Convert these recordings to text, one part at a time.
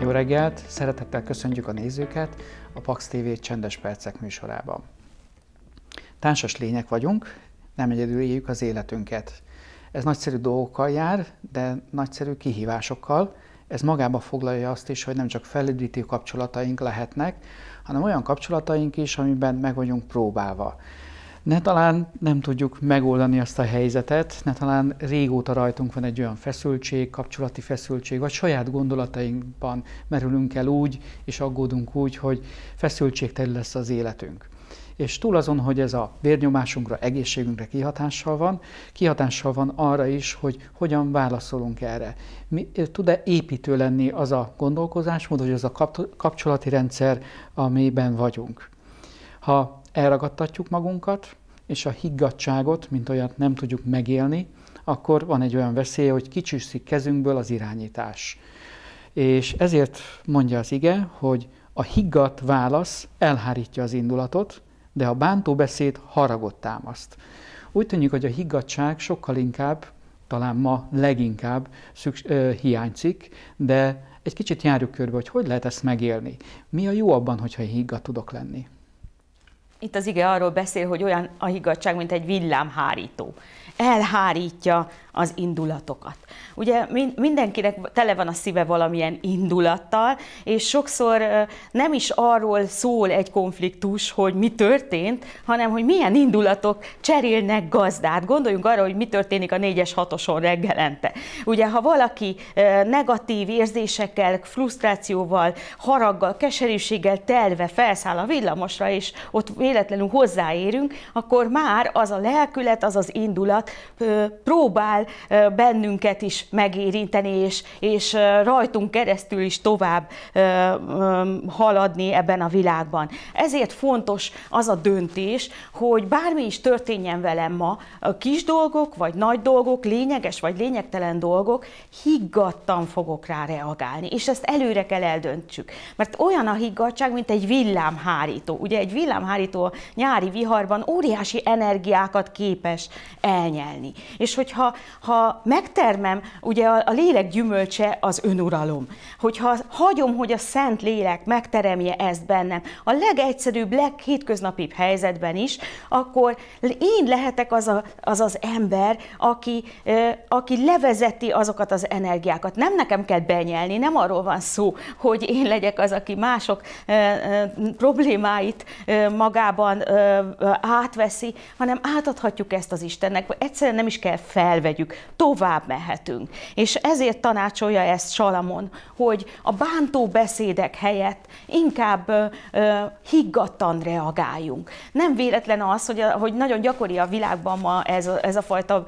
Jó reggelt! Szeretettel köszöntjük a nézőket a Pax TV Csendes Percek műsorában. Társas lények vagyunk, nem egyedül éljük az életünket. Ez nagyszerű dolgokkal jár, de nagyszerű kihívásokkal. Ez magába foglalja azt is, hogy nem csak felüdítő kapcsolataink lehetnek, hanem olyan kapcsolataink is, amiben meg vagyunk próbálva ne talán nem tudjuk megoldani azt a helyzetet, ne talán régóta rajtunk van egy olyan feszültség, kapcsolati feszültség, vagy saját gondolatainkban merülünk el úgy, és aggódunk úgy, hogy feszültségtelű lesz az életünk. És túl azon, hogy ez a vérnyomásunkra, egészségünkre kihatással van, kihatással van arra is, hogy hogyan válaszolunk erre. Tud-e építő lenni az a gondolkozásmód, vagy az a kapcsolati rendszer, amiben vagyunk? Ha elragadtatjuk magunkat, és a higgadságot, mint olyat nem tudjuk megélni, akkor van egy olyan veszélye, hogy kicsúszik kezünkből az irányítás. És ezért mondja az ige, hogy a higgadt válasz elhárítja az indulatot, de a bántó beszéd haragot támaszt. Úgy tűnik, hogy a higgadság sokkal inkább, talán ma leginkább szüks- ö, hiányzik, de egy kicsit járjuk körbe, hogy hogy lehet ezt megélni. Mi a jó abban, hogyha higgadt tudok lenni? Itt az ige arról beszél, hogy olyan a higgadság, mint egy villámhárító. Elhárítja az indulatokat. Ugye mindenkinek tele van a szíve valamilyen indulattal, és sokszor nem is arról szól egy konfliktus, hogy mi történt, hanem hogy milyen indulatok cserélnek gazdát. Gondoljunk arra, hogy mi történik a 4-es 6-oson reggelente. Ugye, ha valaki negatív érzésekkel, frusztrációval, haraggal, keserűséggel telve felszáll a villamosra, és ott véletlenül hozzáérünk, akkor már az a lelkület, az az indulat próbál bennünket is megérinteni, és, és rajtunk keresztül is tovább haladni ebben a világban. Ezért fontos az a döntés, hogy bármi is történjen velem ma, a kis dolgok, vagy nagy dolgok, lényeges vagy lényegtelen dolgok, higgadtan fogok rá reagálni, és ezt előre kell eldöntsük. Mert olyan a higgadság, mint egy villámhárító. Ugye egy villámhárító szomszédtól nyári viharban óriási energiákat képes elnyelni. És hogyha ha megtermem, ugye a, a lélek gyümölcse az önuralom. Hogyha hagyom, hogy a szent lélek megteremje ezt bennem, a legegyszerűbb, leghétköznapibb helyzetben is, akkor én lehetek az a, az, az ember, aki, aki levezeti azokat az energiákat. Nem nekem kell benyelni, nem arról van szó, hogy én legyek az, aki mások problémáit magá magában ö, ö, átveszi, hanem átadhatjuk ezt az Istennek. vagy Egyszerűen nem is kell felvegyük, tovább mehetünk. És ezért tanácsolja ezt Salamon, hogy a bántó beszédek helyett inkább ö, ö, higgadtan reagáljunk. Nem véletlen az, hogy, a, hogy nagyon gyakori a világban ma ez, a, ez a fajta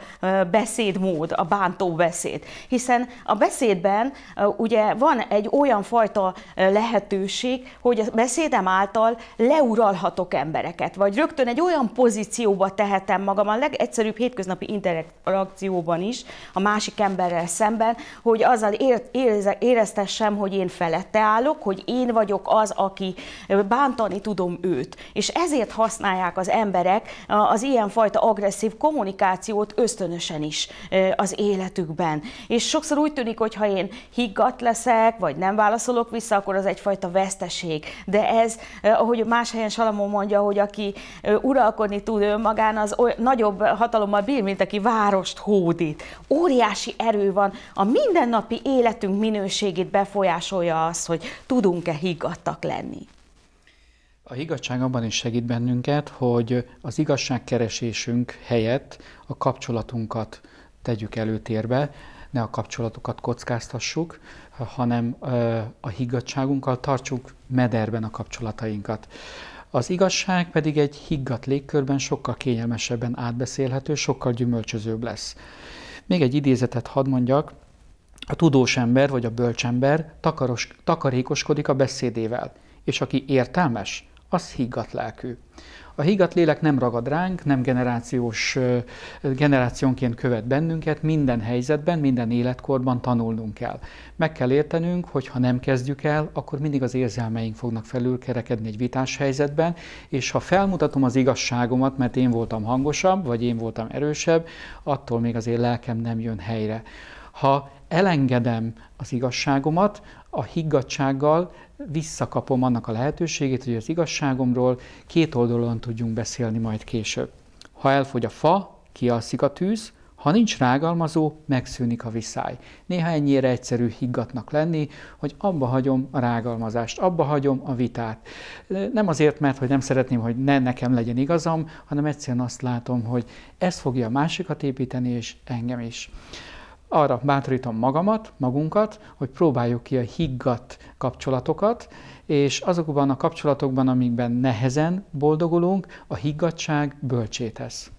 beszédmód, a bántó beszéd. Hiszen a beszédben ugye van egy olyan fajta lehetőség, hogy a beszédem által leuralhatok ember embereket, vagy rögtön egy olyan pozícióba tehetem magam a legegyszerűbb hétköznapi interakcióban is a másik emberrel szemben, hogy azzal éreztessem, hogy én felette állok, hogy én vagyok az, aki bántani tudom őt. És ezért használják az emberek az ilyenfajta agresszív kommunikációt ösztönösen is az életükben. És sokszor úgy tűnik, hogy ha én higgadt leszek, vagy nem válaszolok vissza, akkor az egyfajta veszteség. De ez, ahogy más helyen Salamon mondja, mondja, hogy aki uralkodni tud önmagán, az nagyobb hatalommal bír, mint aki várost hódít. Óriási erő van, a mindennapi életünk minőségét befolyásolja az, hogy tudunk-e higgadtak lenni. A higgadság abban is segít bennünket, hogy az igazságkeresésünk helyett a kapcsolatunkat tegyük előtérbe, ne a kapcsolatokat kockáztassuk, hanem a higgadságunkkal tartsuk mederben a kapcsolatainkat. Az igazság pedig egy higgadt légkörben sokkal kényelmesebben átbeszélhető, sokkal gyümölcsözőbb lesz. Még egy idézetet hadd mondjak, a tudós ember vagy a bölcsember takaros, takarékoskodik a beszédével, és aki értelmes, az higgadt lelkű. A higgadt lélek nem ragad ránk, nem generációs, generációnként követ bennünket, minden helyzetben, minden életkorban tanulnunk kell. Meg kell értenünk, hogy ha nem kezdjük el, akkor mindig az érzelmeink fognak felülkerekedni egy vitás helyzetben, és ha felmutatom az igazságomat, mert én voltam hangosabb, vagy én voltam erősebb, attól még az én lelkem nem jön helyre. Ha elengedem az igazságomat, a higgadsággal visszakapom annak a lehetőségét, hogy az igazságomról két oldalon tudjunk beszélni majd később. Ha elfogy a fa, kialszik a tűz, ha nincs rágalmazó, megszűnik a viszály. Néha ennyire egyszerű higgatnak lenni, hogy abba hagyom a rágalmazást, abba hagyom a vitát. Nem azért, mert hogy nem szeretném, hogy ne nekem legyen igazam, hanem egyszerűen azt látom, hogy ez fogja a másikat építeni, és engem is arra bátorítom magamat, magunkat, hogy próbáljuk ki a higgadt kapcsolatokat, és azokban a kapcsolatokban, amikben nehezen boldogulunk, a higgadság bölcsét tesz.